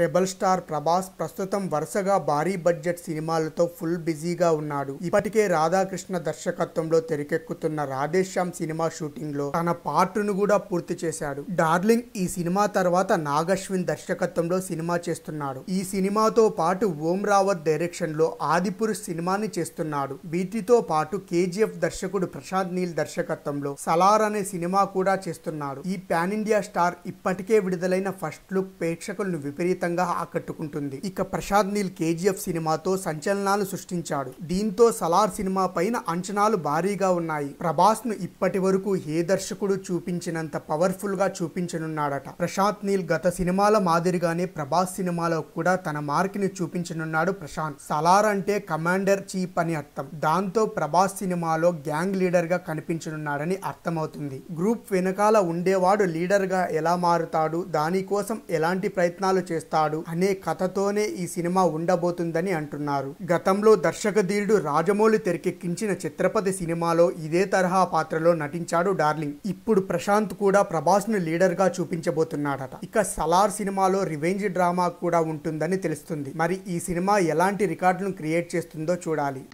rebel star Prabhas ప్రస్తుతం వరుసగా భారీ బడ్జెట్ సినిమాలతో ఫుల్ బిజీగా ఉన్నాడు ఇప్పటికే రాధాకృష్ణ దర్శకత్వంలో తెరకెక్కుతున్న రాధేశ్యామ్ సినిమా షూటింగ్ లో తన పాటును కూడా పూర్తి చేశాడు డార్లింగ్ ఈ సినిమా తర్వాత నాగశ్విన్ దర్శకత్వంలో సినిమా చేస్తున్నాడు ఈ సినిమాతో పాటు ఓం రావత్ డైరెక్షన్ లో ఆదిపురుష్ సినిమాని చేస్తున్నాడు వీటితో పాటు కేజీఎఫ్ దర్శకుడు ప్రశాంత్ నీల్ దర్శకత్వంలో సలార్ అనే సినిమా కూడా చేస్తున్నాడు ఈ పాన్ ఇండియా స్టార్ ఇప్పటికే విడుదలైన ఫస్ట్ లుక్ ప్రేక్షకులను విపరీత విపరీతంగా ఆకట్టుకుంటుంది ఇక ప్రసాద్ నీల్ కేజీఎఫ్ సినిమాతో సంచలనాలు సృష్టించాడు దీంతో సలార్ సినిమా పైన అంచనాలు భారీగా ఉన్నాయి ప్రభాస్ ను ఇప్పటి వరకు ఏ దర్శకుడు చూపించినంత పవర్ఫుల్ గా చూపించనున్నాడట ప్రశాంత్ నీల్ గత సినిమాల మాదిరిగానే ప్రభాస్ సినిమాలో కూడా తన మార్క్ ని చూపించనున్నాడు ప్రశాంత్ సలార్ అంటే కమాండర్ చీప్ అని అర్థం దాంతో ప్రభాస్ సినిమాలో గ్యాంగ్ లీడర్ గా కనిపించనున్నాడని అర్థమవుతుంది గ్రూప్ వెనకాల ఉండేవాడు లీడర్ గా ఎలా మారుతాడు దానికోసం ఎలాంటి ప్రయత్నాలు చేస్తాడు చేస్తాడు అనే కథతోనే ఈ సినిమా ఉండబోతుందని అంటున్నారు గతంలో దర్శకధీరుడు రాజమౌళి తెరకెక్కించిన చిత్రపతి సినిమాలో ఇదే తరహా పాత్రలో నటించాడు డార్లింగ్ ఇప్పుడు ప్రశాంత్ కూడా ప్రభాస్ ను లీడర్ గా చూపించబోతున్నాడట ఇక సలార్ సినిమాలో రివెంజ్ డ్రామా కూడా ఉంటుందని తెలుస్తుంది మరి ఈ సినిమా ఎలాంటి రికార్డులను క్రియేట్ చేస్తుందో చూడాలి